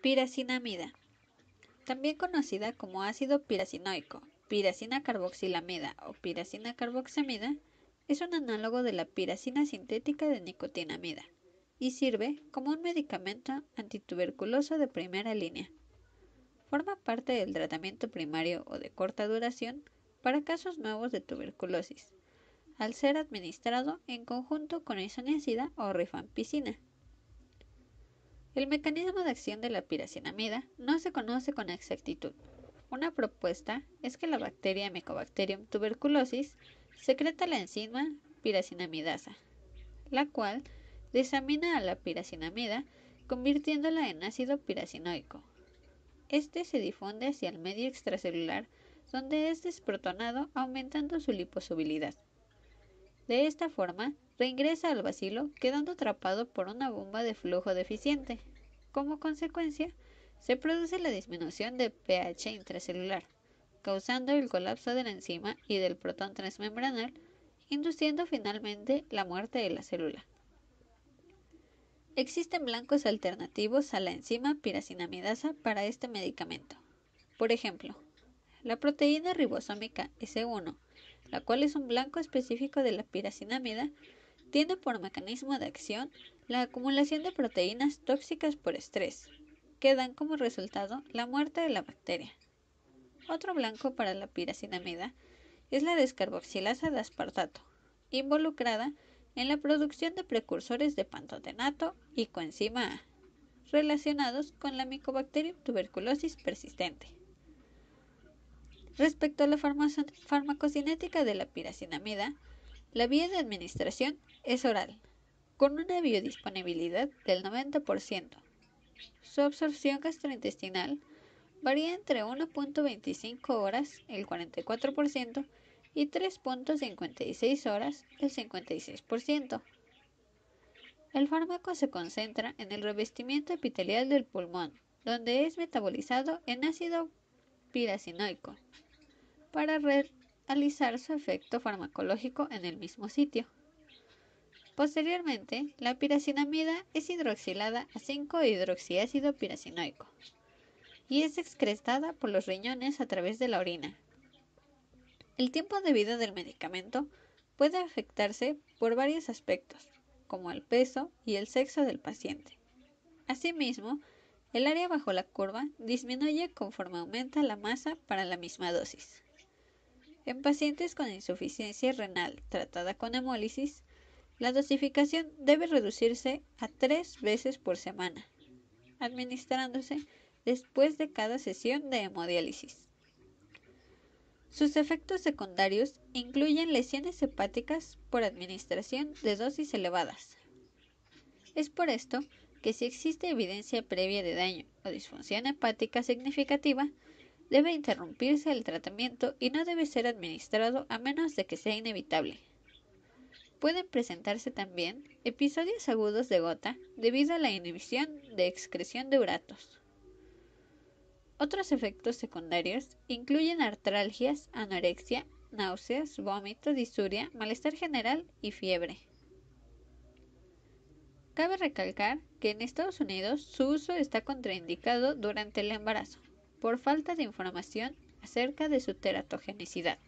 Piracinamida, también conocida como ácido piracinoico, piracina carboxilamida o piracina carboxamida, es un análogo de la piracina sintética de nicotinamida y sirve como un medicamento antituberculoso de primera línea. Forma parte del tratamiento primario o de corta duración para casos nuevos de tuberculosis, al ser administrado en conjunto con isoniazida o rifampicina. El mecanismo de acción de la piracinamida no se conoce con exactitud. Una propuesta es que la bacteria Mycobacterium tuberculosis secreta la enzima piracinamidasa, la cual desamina a la piracinamida convirtiéndola en ácido piracinoico. Este se difunde hacia el medio extracelular donde es desprotonado aumentando su liposubilidad. De esta forma reingresa al vacilo quedando atrapado por una bomba de flujo deficiente. Como consecuencia, se produce la disminución de pH intracelular, causando el colapso de la enzima y del protón transmembranal, induciendo finalmente la muerte de la célula. Existen blancos alternativos a la enzima piracinamidasa para este medicamento. Por ejemplo, la proteína ribosómica S1, la cual es un blanco específico de la piracinamida, tiene por mecanismo de acción la acumulación de proteínas tóxicas por estrés, que dan como resultado la muerte de la bacteria. Otro blanco para la piracinamida es la descarboxilasa de aspartato, involucrada en la producción de precursores de pantotenato y coenzima A, relacionados con la Mycobacterium tuberculosis persistente. Respecto a la farmacocinética de la piracinamida, la vía de administración es oral, con una biodisponibilidad del 90%. Su absorción gastrointestinal varía entre 1.25 horas, el 44%, y 3.56 horas, el 56%. El fármaco se concentra en el revestimiento epitelial del pulmón, donde es metabolizado en ácido piracinoico para red analizar su efecto farmacológico en el mismo sitio. Posteriormente, la piracinamida es hidroxilada a 5-hidroxiácido piracinoico y es excretada por los riñones a través de la orina. El tiempo de vida del medicamento puede afectarse por varios aspectos, como el peso y el sexo del paciente. Asimismo, el área bajo la curva disminuye conforme aumenta la masa para la misma dosis. En pacientes con insuficiencia renal tratada con hemólisis, la dosificación debe reducirse a tres veces por semana, administrándose después de cada sesión de hemodiálisis. Sus efectos secundarios incluyen lesiones hepáticas por administración de dosis elevadas. Es por esto que si existe evidencia previa de daño o disfunción hepática significativa, debe interrumpirse el tratamiento y no debe ser administrado a menos de que sea inevitable. Pueden presentarse también episodios agudos de gota debido a la inhibición de excreción de uratos. Otros efectos secundarios incluyen artralgias, anorexia, náuseas, vómitos, disuria, malestar general y fiebre. Cabe recalcar que en Estados Unidos su uso está contraindicado durante el embarazo por falta de información acerca de su teratogenicidad.